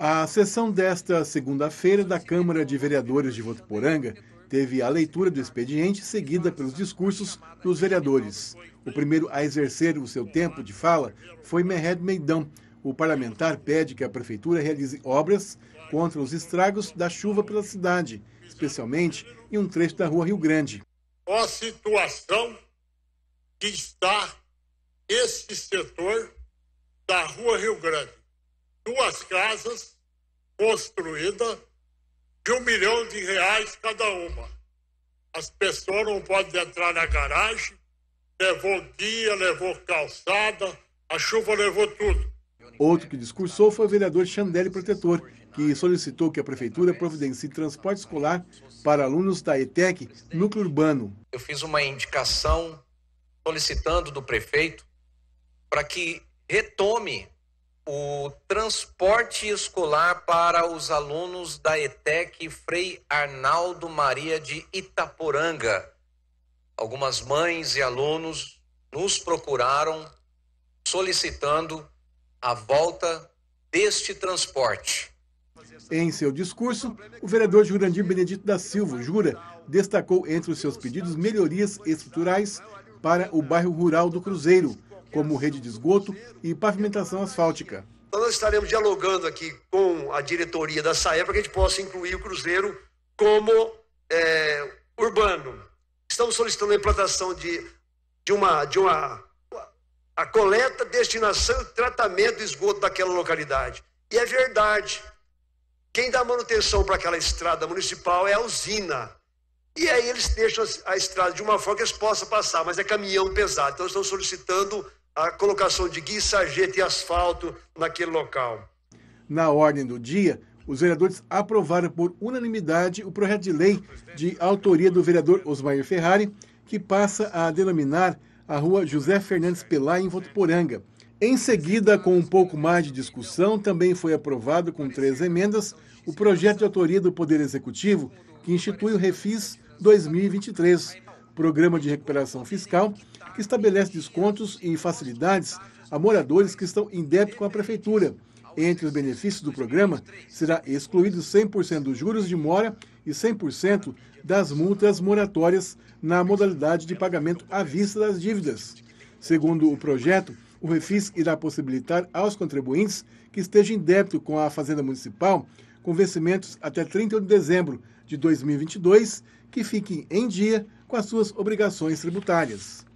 A sessão desta segunda-feira da Câmara de Vereadores de Votuporanga teve a leitura do expediente, seguida pelos discursos dos vereadores. O primeiro a exercer o seu tempo de fala foi Mehed Meidão. O parlamentar pede que a prefeitura realize obras contra os estragos da chuva pela cidade, especialmente em um trecho da rua Rio Grande. A situação que está esse setor da rua Rio Grande duas casas construídas de um milhão de reais cada uma. As pessoas não podem entrar na garagem, levou guia, levou calçada, a chuva levou tudo. Outro que discursou foi o vereador Xandelli Protetor, que solicitou que a prefeitura providencie transporte escolar para alunos da ETEC, núcleo urbano. Eu fiz uma indicação solicitando do prefeito para que retome o transporte escolar para os alunos da ETEC Frei Arnaldo Maria de Itaporanga. Algumas mães e alunos nos procuraram solicitando a volta deste transporte. Em seu discurso, o vereador Jurandir Benedito da Silva, Jura, destacou entre os seus pedidos melhorias estruturais para o bairro rural do Cruzeiro, como rede de esgoto e pavimentação asfáltica. Nós estaremos dialogando aqui com a diretoria da SAE para que a gente possa incluir o Cruzeiro como é, urbano. Estamos solicitando a implantação de, de uma. De uma a coleta, destinação e tratamento do esgoto daquela localidade. E é verdade. Quem dá manutenção para aquela estrada municipal é a usina. E aí eles deixam a estrada de uma forma que eles possam passar, mas é caminhão pesado. Então, estão solicitando a colocação de guia, sarjeta e asfalto naquele local. Na ordem do dia, os vereadores aprovaram por unanimidade o projeto de lei de autoria do vereador Osmair Ferrari, que passa a denominar a rua José Fernandes Pelá, em Votuporanga. Em seguida, com um pouco mais de discussão, também foi aprovado, com três emendas, o projeto de autoria do Poder Executivo, que institui o Refis 2023, Programa de Recuperação Fiscal, que estabelece descontos e facilidades a moradores que estão em débito com a Prefeitura. Entre os benefícios do programa, será excluído 100% dos juros de mora e 100% das multas moratórias na modalidade de pagamento à vista das dívidas. Segundo o projeto, o refis irá possibilitar aos contribuintes que estejam em débito com a Fazenda Municipal com vencimentos até 31 de dezembro de 2022 que fiquem em dia com as suas obrigações tributárias.